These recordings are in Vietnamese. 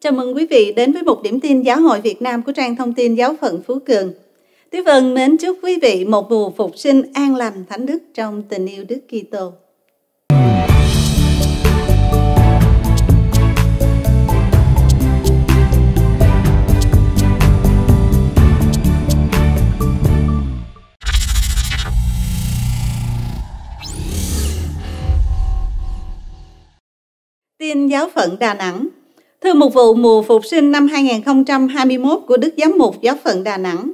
Chào mừng quý vị đến với một điểm tin giáo hội Việt Nam của trang thông tin giáo phận Phú Cường. Tuyết Vân mến chúc quý vị một mùa phục sinh an lành thánh đức trong tình yêu Đức Kitô. Tin giáo phận Đà Nẵng thư mục vụ mùa phục sinh năm 2021 của Đức Giám mục Giáo phận Đà Nẵng.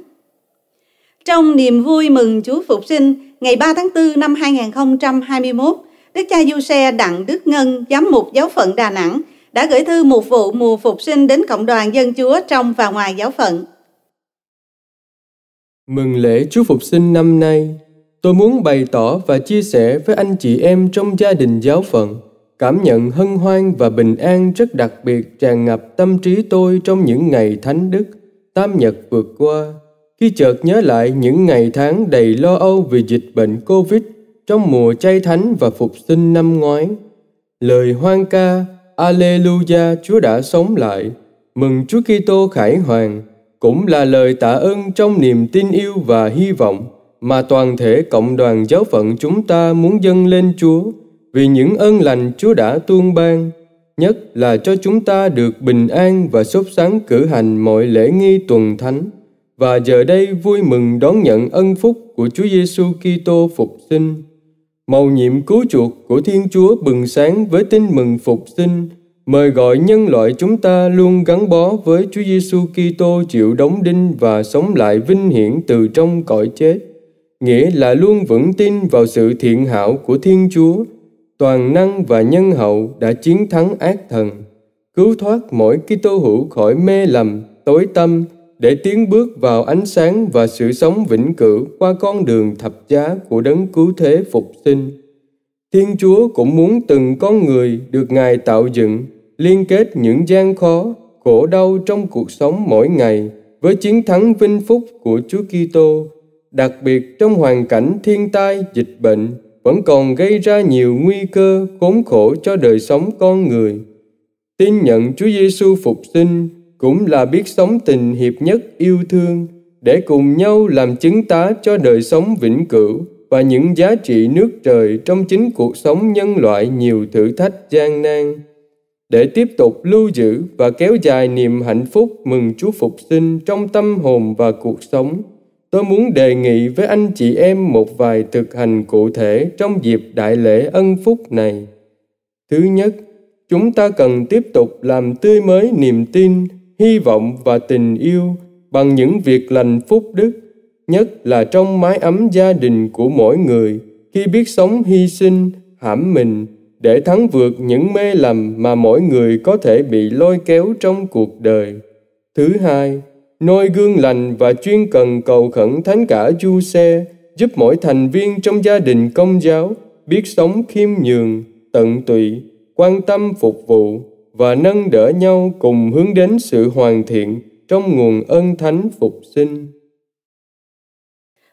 Trong niềm vui mừng Chúa phục sinh, ngày 3 tháng 4 năm 2021, Đức cha Du Xe Đặng Đức Ngân, Giám mục Giáo phận Đà Nẵng, đã gửi thư mục vụ mùa phục sinh đến cộng đoàn dân Chúa trong và ngoài giáo phận. Mừng lễ Chúa Phục sinh năm nay, tôi muốn bày tỏ và chia sẻ với anh chị em trong gia đình giáo phận cảm nhận hân hoan và bình an rất đặc biệt tràn ngập tâm trí tôi trong những ngày thánh đức, tam nhật vượt qua. Khi chợt nhớ lại những ngày tháng đầy lo âu vì dịch bệnh Covid trong mùa chay thánh và phục sinh năm ngoái. Lời hoan ca, Alleluia Chúa đã sống lại, mừng Chúa Kitô khải hoàn, cũng là lời tạ ơn trong niềm tin yêu và hy vọng mà toàn thể cộng đoàn giáo phận chúng ta muốn dâng lên Chúa vì những ơn lành Chúa đã tuôn ban, nhất là cho chúng ta được bình an và sốt sáng cử hành mọi lễ nghi tuần thánh và giờ đây vui mừng đón nhận ân phúc của Chúa Giêsu Kitô phục sinh. Mầu nhiệm cứu chuộc của Thiên Chúa bừng sáng với tin mừng phục sinh, mời gọi nhân loại chúng ta luôn gắn bó với Chúa Giêsu Kitô chịu đóng đinh và sống lại vinh hiển từ trong cõi chết, nghĩa là luôn vững tin vào sự thiện hảo của Thiên Chúa toàn năng và nhân hậu đã chiến thắng ác thần, cứu thoát mỗi Kitô hữu khỏi mê lầm, tối tâm để tiến bước vào ánh sáng và sự sống vĩnh cửu qua con đường thập giá của đấng cứu thế phục sinh. Thiên Chúa cũng muốn từng con người được Ngài tạo dựng, liên kết những gian khó, khổ đau trong cuộc sống mỗi ngày với chiến thắng vinh phúc của Chúa Kitô, đặc biệt trong hoàn cảnh thiên tai, dịch bệnh, vẫn còn gây ra nhiều nguy cơ khốn khổ cho đời sống con người. Tin nhận Chúa Giêsu phục sinh cũng là biết sống tình hiệp nhất yêu thương để cùng nhau làm chứng tá cho đời sống vĩnh cửu và những giá trị nước trời trong chính cuộc sống nhân loại nhiều thử thách gian nan để tiếp tục lưu giữ và kéo dài niềm hạnh phúc mừng Chúa phục sinh trong tâm hồn và cuộc sống tôi muốn đề nghị với anh chị em một vài thực hành cụ thể trong dịp đại lễ ân phúc này. Thứ nhất, chúng ta cần tiếp tục làm tươi mới niềm tin, hy vọng và tình yêu bằng những việc lành phúc đức, nhất là trong mái ấm gia đình của mỗi người khi biết sống hy sinh, hãm mình để thắng vượt những mê lầm mà mỗi người có thể bị lôi kéo trong cuộc đời. Thứ hai, noi gương lành và chuyên cần cầu khẩn thánh cả chu xe, giúp mỗi thành viên trong gia đình công giáo biết sống khiêm nhường, tận tụy, quan tâm phục vụ và nâng đỡ nhau cùng hướng đến sự hoàn thiện trong nguồn ân thánh phục sinh.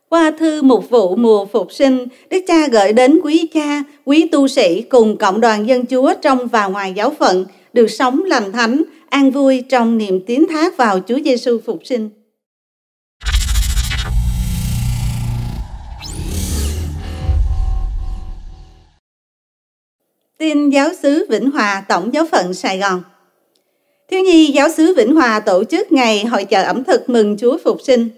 Qua thư mục vụ mùa phục sinh, Đức Cha gửi đến quý cha, quý tu sĩ cùng cộng đoàn dân Chúa trong và ngoài giáo phận – được sống lành thánh, an vui trong niềm tiến thác vào Chúa Giêsu phục sinh. Tin giáo xứ Vĩnh Hòa Tổng giáo phận Sài Gòn Thiếu nhi giáo xứ Vĩnh Hòa tổ chức ngày hội chợ ẩm thực mừng Chúa Phục sinh.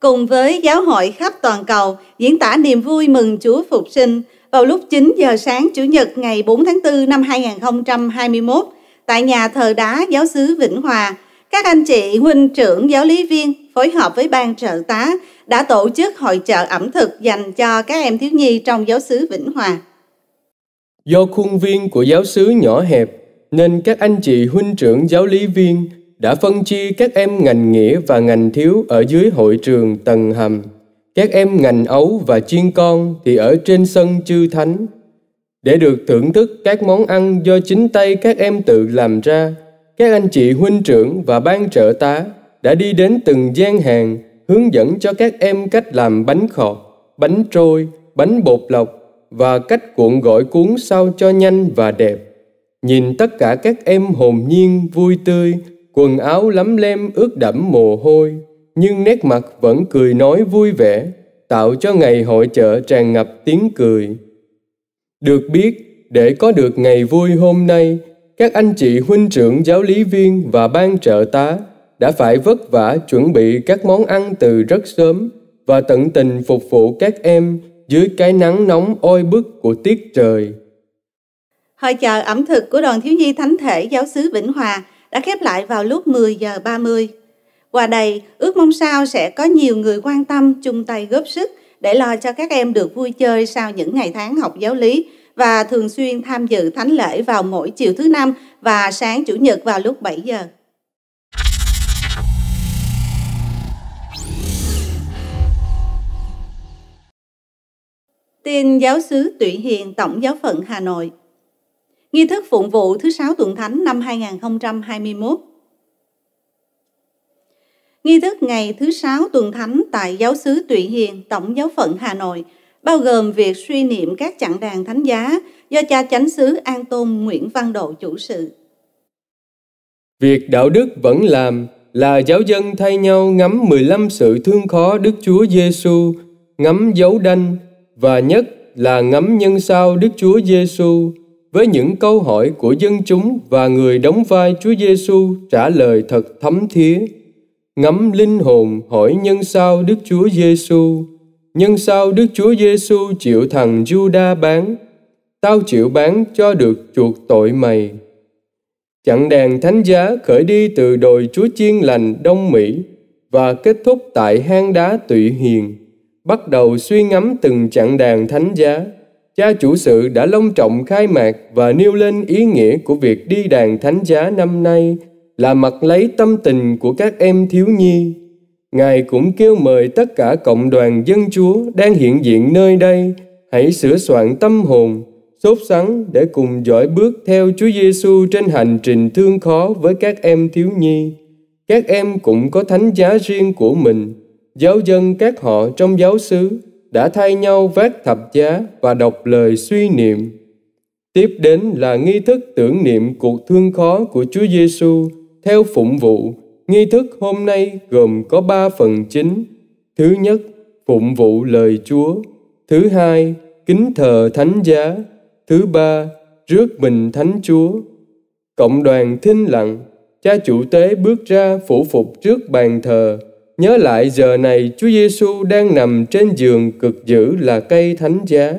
Cùng với giáo hội khắp toàn cầu diễn tả niềm vui mừng Chúa Phục sinh, vào lúc 9 giờ sáng Chủ nhật ngày 4 tháng 4 năm 2021 tại nhà thờ đá giáo xứ Vĩnh Hòa. Các anh chị huynh trưởng giáo lý viên phối hợp với ban trợ tá đã tổ chức hội trợ ẩm thực dành cho các em thiếu nhi trong giáo xứ Vĩnh Hòa. Do khuôn viên của giáo xứ nhỏ hẹp nên các anh chị huynh trưởng giáo lý viên đã phân chia các em ngành nghĩa và ngành thiếu ở dưới hội trường tầng hầm các em ngành ấu và chuyên con thì ở trên sân chư thánh để được thưởng thức các món ăn do chính tay các em tự làm ra các anh chị huynh trưởng và ban trợ tá đã đi đến từng gian hàng hướng dẫn cho các em cách làm bánh khọt bánh trôi bánh bột lọc và cách cuộn gỏi cuốn sao cho nhanh và đẹp nhìn tất cả các em hồn nhiên vui tươi quần áo lấm lem ướt đẫm mồ hôi nhưng nét mặt vẫn cười nói vui vẻ, tạo cho ngày hội chợ tràn ngập tiếng cười. Được biết, để có được ngày vui hôm nay, các anh chị huynh trưởng giáo lý viên và ban trợ tá đã phải vất vả chuẩn bị các món ăn từ rất sớm và tận tình phục vụ các em dưới cái nắng nóng oi bức của tiết trời. Hội chợ ẩm thực của đoàn thiếu nhi thánh thể giáo xứ Vĩnh Hòa đã khép lại vào lúc 10 giờ 30. Qua đây, ước mong sao sẽ có nhiều người quan tâm chung tay góp sức để lo cho các em được vui chơi sau những ngày tháng học giáo lý và thường xuyên tham dự thánh lễ vào mỗi chiều thứ năm và sáng chủ nhật vào lúc 7 giờ. Tin giáo sứ Tụy Hiền Tổng giáo phận Hà Nội Nghi thức phụng vụ thứ sáu tuần thánh năm 2021 Nghi thức ngày thứ sáu tuần thánh tại giáo xứ Tụy Hiền, Tổng giáo phận Hà Nội, bao gồm việc suy niệm các chặng đàn thánh giá do cha chánh xứ An Tôn Nguyễn Văn Độ chủ sự. Việc đạo đức vẫn làm là giáo dân thay nhau ngắm 15 sự thương khó Đức Chúa Giêsu, ngắm dấu đanh và nhất là ngắm nhân sao Đức Chúa Giêsu với những câu hỏi của dân chúng và người đóng vai Chúa Giêsu trả lời thật thấm thía ngắm linh hồn hỏi nhân sao Đức Chúa Giêsu. Nhân sao Đức Chúa Giêsu chịu thằng Juda bán, tao chịu bán cho được chuộc tội mày. Chặng đàn thánh giá khởi đi từ đồi Chúa Chiên Lành Đông Mỹ và kết thúc tại hang đá Tụy Hiền. Bắt đầu suy ngắm từng chặng đàn thánh giá, cha chủ sự đã long trọng khai mạc và nêu lên ý nghĩa của việc đi đàn thánh giá năm nay là mặc lấy tâm tình của các em thiếu nhi. Ngài cũng kêu mời tất cả cộng đoàn dân Chúa đang hiện diện nơi đây hãy sửa soạn tâm hồn, sốt sắng để cùng dõi bước theo Chúa Giêsu trên hành trình thương khó với các em thiếu nhi. Các em cũng có thánh giá riêng của mình. Giáo dân các họ trong giáo xứ đã thay nhau vác thập giá và đọc lời suy niệm. Tiếp đến là nghi thức tưởng niệm cuộc thương khó của Chúa Giêsu theo phụng vụ, nghi thức hôm nay gồm có ba phần chính. Thứ nhất, phụng vụ lời Chúa. Thứ hai, kính thờ thánh giá. Thứ ba, rước mình thánh Chúa. Cộng đoàn thinh lặng, cha chủ tế bước ra phủ phục trước bàn thờ, nhớ lại giờ này Chúa Giêsu đang nằm trên giường cực dữ là cây thánh giá,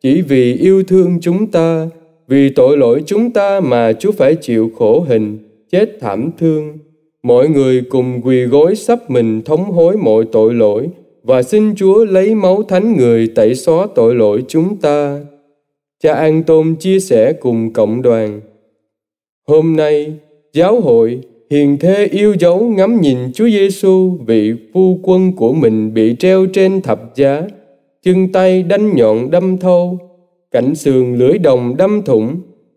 chỉ vì yêu thương chúng ta, vì tội lỗi chúng ta mà Chúa phải chịu khổ hình chết thảm thương. Mọi người cùng quỳ gối sắp mình thống hối mọi tội lỗi và xin Chúa lấy máu thánh người tẩy xóa tội lỗi chúng ta. Cha An Tôn chia sẻ cùng cộng đoàn. Hôm nay, giáo hội hiền thê yêu dấu ngắm nhìn Chúa Giêsu vị phu quân của mình bị treo trên thập giá, chân tay đánh nhọn đâm thâu, cảnh sườn lưỡi đồng đâm thủng,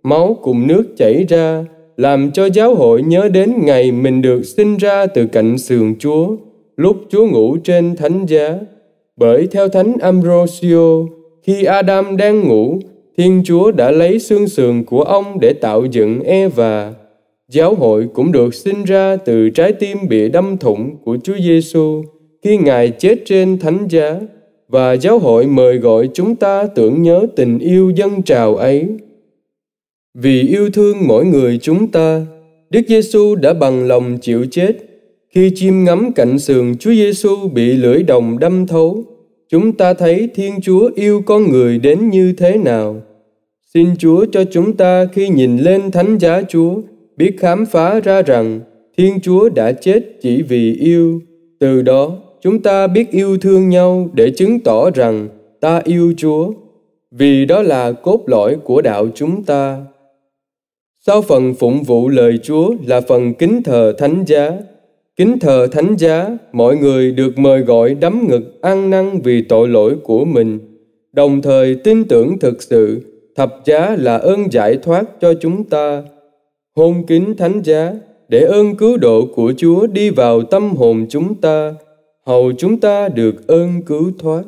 máu cùng nước chảy ra, làm cho giáo hội nhớ đến ngày mình được sinh ra từ cạnh sườn Chúa, lúc Chúa ngủ trên thánh giá. Bởi theo thánh Ambrosio, khi Adam đang ngủ, Thiên Chúa đã lấy xương sườn của ông để tạo dựng Eva. Giáo hội cũng được sinh ra từ trái tim bị đâm thủng của Chúa Giêsu khi Ngài chết trên thánh giá và giáo hội mời gọi chúng ta tưởng nhớ tình yêu dân trào ấy. Vì yêu thương mỗi người chúng ta, Đức Giêsu đã bằng lòng chịu chết. Khi chiêm ngắm cạnh sườn Chúa Giêsu bị lưỡi đồng đâm thấu, chúng ta thấy Thiên Chúa yêu con người đến như thế nào. Xin Chúa cho chúng ta khi nhìn lên thánh giá Chúa, biết khám phá ra rằng Thiên Chúa đã chết chỉ vì yêu. Từ đó, chúng ta biết yêu thương nhau để chứng tỏ rằng ta yêu Chúa, vì đó là cốt lõi của đạo chúng ta. Sau phần phụng vụ lời Chúa là phần kính thờ thánh giá. Kính thờ thánh giá, mọi người được mời gọi đấm ngực ăn năn vì tội lỗi của mình, đồng thời tin tưởng thực sự thập giá là ơn giải thoát cho chúng ta. Hôn kính thánh giá để ơn cứu độ của Chúa đi vào tâm hồn chúng ta, hầu chúng ta được ơn cứu thoát.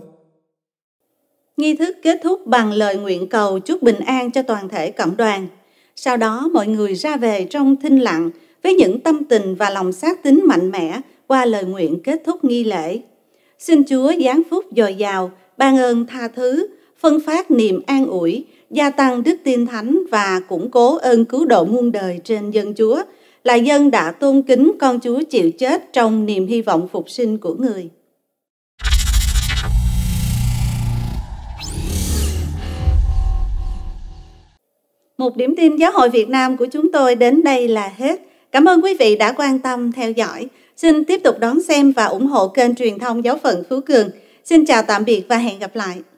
Nghi thức kết thúc bằng lời nguyện cầu chúc bình an cho toàn thể cộng đoàn. Sau đó mọi người ra về trong thinh lặng với những tâm tình và lòng xác tín mạnh mẽ qua lời nguyện kết thúc nghi lễ. Xin Chúa giáng phúc dồi dào, ban ơn tha thứ, phân phát niềm an ủi, gia tăng đức tin thánh và củng cố ơn cứu độ muôn đời trên dân Chúa, là dân đã tôn kính con Chúa chịu chết trong niềm hy vọng phục sinh của người. một điểm tin giáo hội Việt Nam của chúng tôi đến đây là hết. Cảm ơn quý vị đã quan tâm theo dõi. Xin tiếp tục đón xem và ủng hộ kênh truyền thông giáo phận Phú Cường. Xin chào tạm biệt và hẹn gặp lại.